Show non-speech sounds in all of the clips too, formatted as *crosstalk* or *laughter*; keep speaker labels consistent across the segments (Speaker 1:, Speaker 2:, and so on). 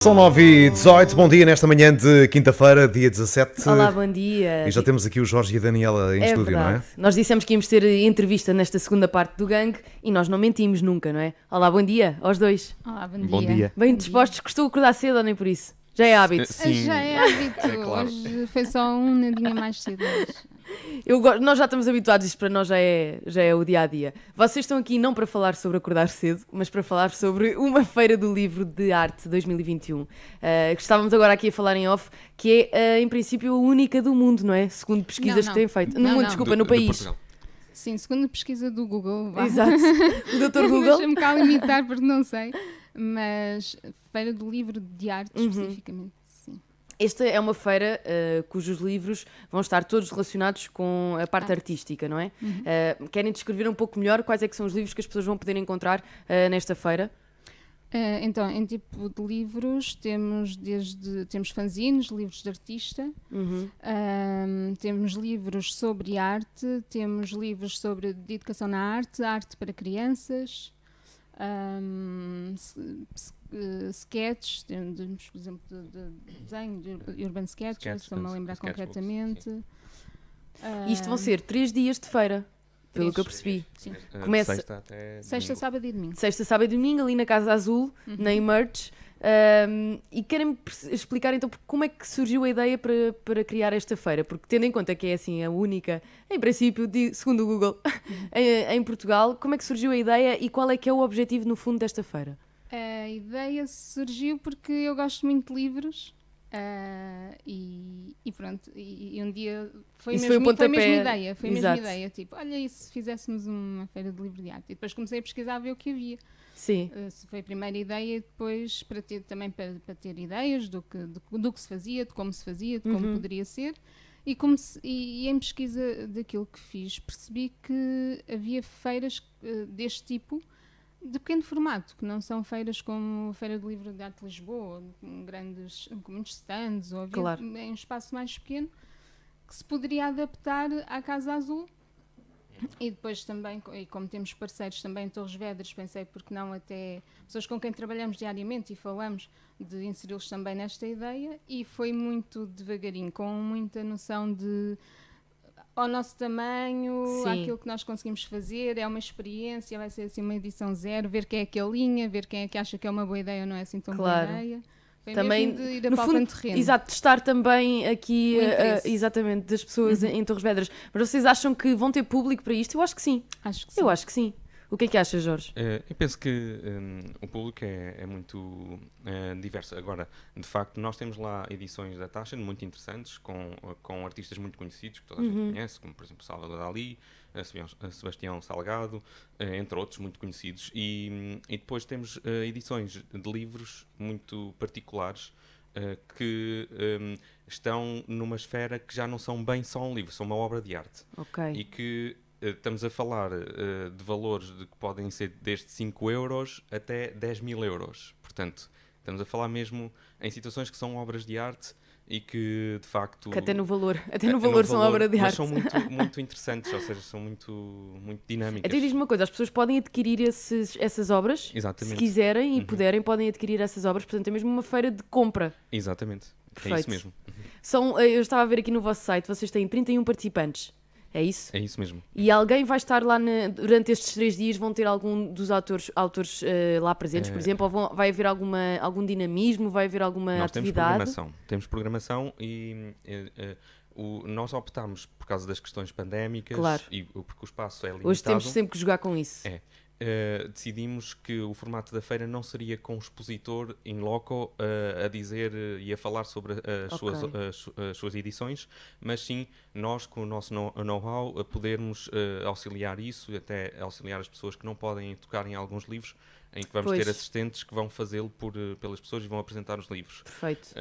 Speaker 1: São 9 e 18 bom dia nesta manhã de quinta-feira, dia 17. Olá, bom
Speaker 2: dia. E já
Speaker 1: temos aqui o Jorge e a Daniela em é estúdio, verdade. não é?
Speaker 2: Nós dissemos que íamos ter entrevista nesta segunda parte do gangue e nós não mentimos nunca, não é? Olá, bom dia aos dois. Olá, bom dia. Bom dia. Bem bom dispostos, gostou de acordar cedo ou nem por isso? Já é hábito. Sim. Já é hábito. É, claro.
Speaker 3: Hoje foi só um nadinha mais cedo.
Speaker 2: Eu go... Nós já estamos habituados, isto para nós já é, já é o dia a dia. Vocês estão aqui não para falar sobre acordar cedo, mas para falar sobre uma feira do livro de arte 2021. Uh, eh, que estávamos agora aqui a falar em off, que é uh, em princípio a única do mundo, não é? Segundo pesquisas não, não. que têm feito. Não, no mundo, desculpa, do, no país.
Speaker 3: Sim, segundo a pesquisa do Google. Vá. Exato. *laughs* O doutor Google. Deixa-me cá limitar porque não sei. Mas Feira do Livro de Arte, uhum. especificamente.
Speaker 2: Esta é uma feira uh, cujos livros vão estar todos relacionados com a parte ah. artística, não é? Uhum. Uh, querem descrever um pouco melhor quais é que são os livros que as pessoas vão poder encontrar uh, nesta feira?
Speaker 3: então, em tipo de livros, temos desde temos fanzines, livros de artista, uhum. Ehm, temos livros sobre arte, temos livros sobre de educação na arte, arte para crianças, um, eh, sketches, temos, por exemplo, de, de desenho, de urban sketches, sketch, estou-me a lembrar concretamente. Uh, Isto vão ser três dias de feira.
Speaker 2: Pelo que eu percebi. Sim. Eh, Começa sexta, sábado e domingo. Sexta, sábado e domingo, ali na Casa Azul, uhum. na Emerge. Um, e querem explicar então como é que surgiu a ideia para, para criar esta feira? Porque tendo em conta que é assim a única, em princípio, de, segundo o Google, *laughs* em, em, Portugal, como é que surgiu a ideia e qual é que é o objetivo no fundo desta feira?
Speaker 3: A ideia surgiu porque eu gosto muito de livros Uh, e, e, pronto, e, e, um dia foi, mesmo, foi, foi a mesma ideia, foi a mesma ideia, tipo, olha, e se fizéssemos uma feira de livre de arte? E depois comecei a pesquisar a ver o que havia. Sim. Uh, foi a primeira ideia e depois para ter também para, para ter ideias do que, do, do, que se fazia, de como se fazia, de como uhum. poderia ser. E, comece, e, e, em pesquisa daquilo que fiz, percebi que havia feiras uh, deste tipo de pequeno formato, que não são feiras como a Feira do Livro de Arte de Lisboa, com grandes, com muitos stands, ou claro. em um espaço mais pequeno, que se poderia adaptar à Casa Azul. E depois também, e como temos parceiros também em Torres Vedras, pensei porque não até pessoas com quem trabalhamos diariamente e falamos de inseri-los também nesta ideia e foi muito devagarinho, com muita noção de ao nosso tamanho, Sim. àquilo que nós conseguimos fazer, é uma experiência, vai ser assim uma edição zero, ver quem é que alinha, é ver quem é que acha que é uma boa ideia ou não é assim tão claro. boa ideia. Foi também de ir a no fundo, terreno. Exato,
Speaker 2: testar também aqui uh, exatamente das pessoas uhum. em Torres Vedras. Mas vocês acham que vão ter público para isto? Eu acho que sim. Acho que sim. Eu acho que sim. O que é que achas, Jorge?
Speaker 1: Uh, eu penso que um, o público é, é muito uh, diverso. Agora, de facto, nós temos lá edições da taxa muito interessantes, com, com artistas muito conhecidos, que toda a uhum. gente conhece, como, por exemplo, Salvador Dali, eh, Sebastião Salgado, entre outros muito conhecidos. E, hum, e depois temos edições de livros muito particulares, que um, estão numa esfera que já não são bem só um livro, são uma obra de arte. Okay. E que eh, estamos a falar uh, de valores de que podem ser desde 5 euros até 10 mil euros. Portanto, estamos a falar mesmo em situações que são obras de arte e que de facto que até no valor até no valor, no valor são obra de arte são muito, muito interessantes ou seja são muito muito dinâmicas até
Speaker 2: diz uma coisa as pessoas podem adquirir esses, essas obras exatamente. se quiserem e uhum. puderem podem adquirir essas obras portanto é mesmo uma feira de compra
Speaker 1: exatamente Perfeito. é isso mesmo
Speaker 2: são eh, eu estava a ver aqui no vosso site vocês têm 31 participantes é isso? É isso mesmo. E alguém vai estar lá na, durante estes três dias? Vão ter algum dos autores, autores uh, lá presentes, por eh, exemplo? Ou vão, vai haver alguma, algum dinamismo? Vai haver alguma Nós atividade? Temos programação.
Speaker 1: Temos programação e. Uh, uh, o, nós optámos por causa das questões pandémicas claro. e porque o espaço é limitado. Hoje temos sempre que jogar com isso. É uh, decidimos que o formato da feira não seria com o expositor in loco uh, a dizer eh, e a falar sobre as, okay. suas, as, suas edições, mas sim nós, com o nosso know-how, podermos auxiliar isso, até auxiliar as pessoas que não podem tocar em alguns livros, em que vamos pois. ter assistentes que vão fazê-lo por, pelas pessoas e vão apresentar os livros. Perfeito.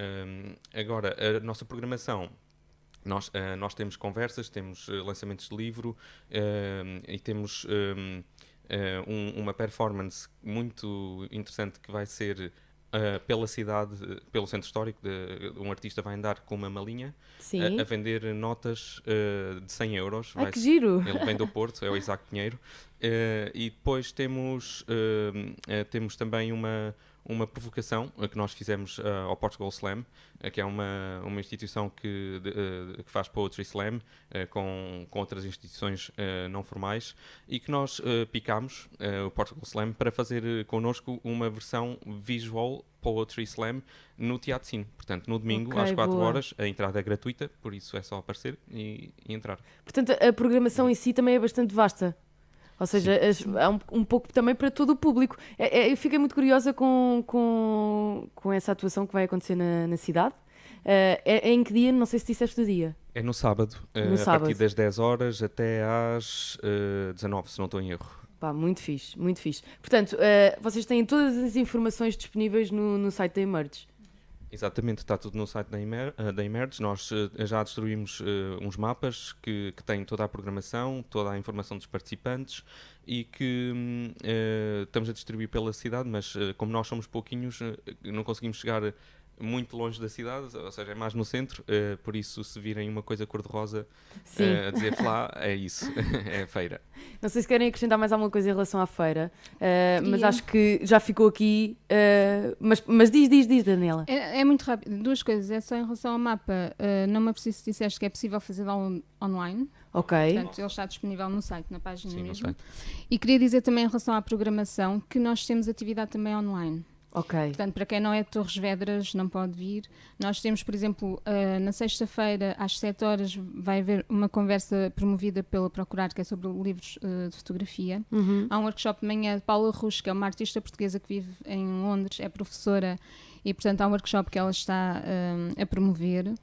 Speaker 1: agora, a nossa programação. Nós, uh, nós temos conversas, temos lançamentos de livro uh, e temos uh, um, uma performance muito interessante que vai ser uh, pela cidade, pelo centro histórico. De, um artista vai andar com uma malinha a, eh, a, vender notas de 100 euros. Ai, vai que giro! Ele vem do *laughs* Porto, é o Isaac Pinheiro. Uh, e depois temos, uh, temos também uma, uma provocação que nós fizemos uh, ao Portugal Slam, uh, que é uma, uma instituição que, de, uh, que faz Poetry Slam com, com outras instituições não formais e que nós picámos o Portugal Slam para fazer connosco uma versão visual Poetry Slam no Teatro Cine. Portanto, no domingo, okay, às 4 horas, a entrada é gratuita, por isso é só aparecer e, e entrar.
Speaker 2: Portanto, a programação em si também é bastante vasta. Ou seja, há um, um, pouco também para todo o público. É, é, eu fiquei muito curiosa com, com, com essa atuação que vai acontecer na, na cidade. Uh, é, é, em que dia? Não sei se disseste o dia.
Speaker 1: É no sábado, no eh, a sábado. partir das 10 horas até às uh, eh, 19, se não estou em erro.
Speaker 2: Pá, muito fixe, muito fixe. Portanto, uh, vocês têm todas as informações disponíveis no, no site da Emerge.
Speaker 1: Exatamente, está tudo no site da, Emer eh, da Emerge. Nós eh, já distribuímos uh, eh, uns mapas que, que têm toda a programação, toda a informação dos participantes e que uh, estamos a distribuir pela cidade, mas uh, como nós somos pouquinhos, não conseguimos chegar muito longe da cidade, ou seja, é mais no centro, uh, por isso se virem uma coisa cor-de-rosa uh, a dizer lá, é isso, *laughs* é a feira.
Speaker 2: Não sei se querem acrescentar mais alguma coisa em relação à feira, uh, mas acho que já ficou aqui, mas, mas diz, diz, diz, Daniela.
Speaker 3: É, é, muito rápido, duas coisas, é só em relação ao mapa, não me preciso se disseste que é possível fazer on online, Ok. Portanto, ele está disponível no site, na página Sim, mesmo. E queria dizer também em relação à programação que nós temos atividade também online.
Speaker 2: Ok. Portanto,
Speaker 3: para quem não é de Torres Vedras, não pode vir. Nós temos, por exemplo, uh, na sexta-feira, às 7 horas, vai haver uma conversa promovida pela Procurar, que é sobre livros uh, de fotografia. Uhum. Há um workshop de manhã de Paula Rus, que é uma artista portuguesa que vive em Londres, é professora, e, portanto, há um workshop que ela está uh, a promover.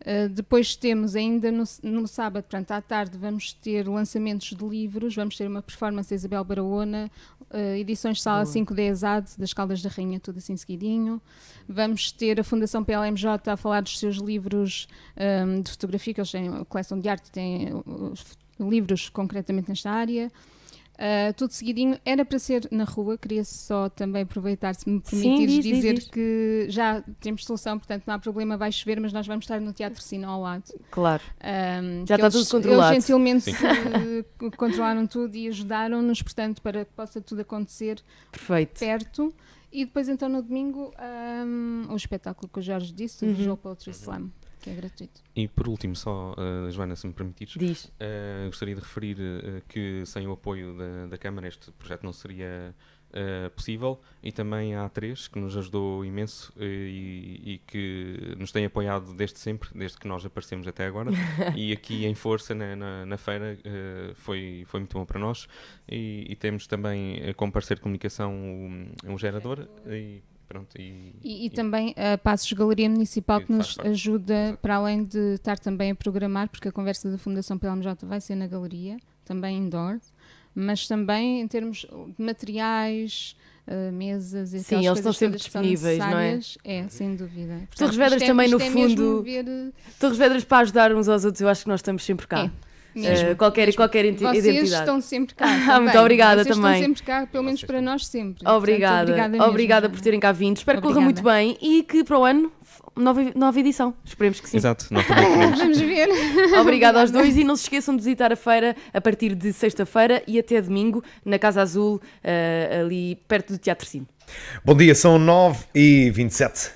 Speaker 3: Eh, depois temos ainda no, no, sábado, portanto, à tarde, vamos ter lançamentos de livros, vamos ter uma performance da Isabel Baraona, uh, eh, edições Sala Boa. 510 AD, das Caldas da Rainha, tudo assim seguidinho. Vamos ter a Fundação PLMJ a falar dos seus livros um, ehm, de fotografia, que eles têm a coleção de arte, têm eh, livros concretamente nesta área. Uh, tudo seguidinho, era para ser na rua, queria só também aproveitar, se me permitires, Sim, diz, dizer diz. que já temos solução, portanto não há problema, vai chover, mas nós vamos estar no Teatro Sino ao lado. Claro. Um, já está eles, tudo controlado. Eles gentilmente ah, controlaram tudo e ajudaram-nos, portanto, para que possa tudo acontecer Perfeito. perto. E depois, então, no domingo, um, o espetáculo que o Jorge disse, uhum. o Jogo para o Slam que é gratuito.
Speaker 1: E por último, só, uh, Joana, se me permitires, uh, gostaria de referir uh, que sem o apoio da, da Câmara este projeto não seria possível e também a A3, que nos ajudou imenso e, e, que nos tem apoiado desde sempre, desde que nós aparecemos até agora. *laughs* e aqui em força, na, na, na feira, foi, foi muito bom para nós. E, e temos também, como parceiro de comunicação, um, um gerador. E, Pronto, e,
Speaker 3: e, e, também a Passos Galeria Municipal que nos parte. ajuda, Exato. para além de estar também a programar, porque a conversa da Fundação PLMJ vai ser na galeria, também indoor, mas também em termos de materiais, Uh, mesas e Sim, eles estão sempre disponíveis, não é? É, sem dúvida. Portanto, Torres Vedras é também, no é fundo. Ver... Eh,
Speaker 2: Torres Vedras para ajudar uns aos outros, eu acho que nós estamos sempre cá. É. Uh, qualquer, qualquer identidade. Vocês estão
Speaker 3: sempre cá. *laughs* Também. Ah, muito obrigada Vocês também. Estão sempre cá, pelo menos para nós sempre. Obrigada. Portanto, obrigada, obrigada por
Speaker 2: terem cá vindo. Espero obrigada. que corra muito bem e que para o ano nova, nova edição. Esperemos que sim. Exato, nós *laughs* Vamos ver. *laughs* Obrigada aos dois e não se esqueçam de visitar a feira a partir de sexta-feira e até domingo na Casa Azul, uh, ali perto do Teatro Cine.
Speaker 1: Bom dia, são 9 e 27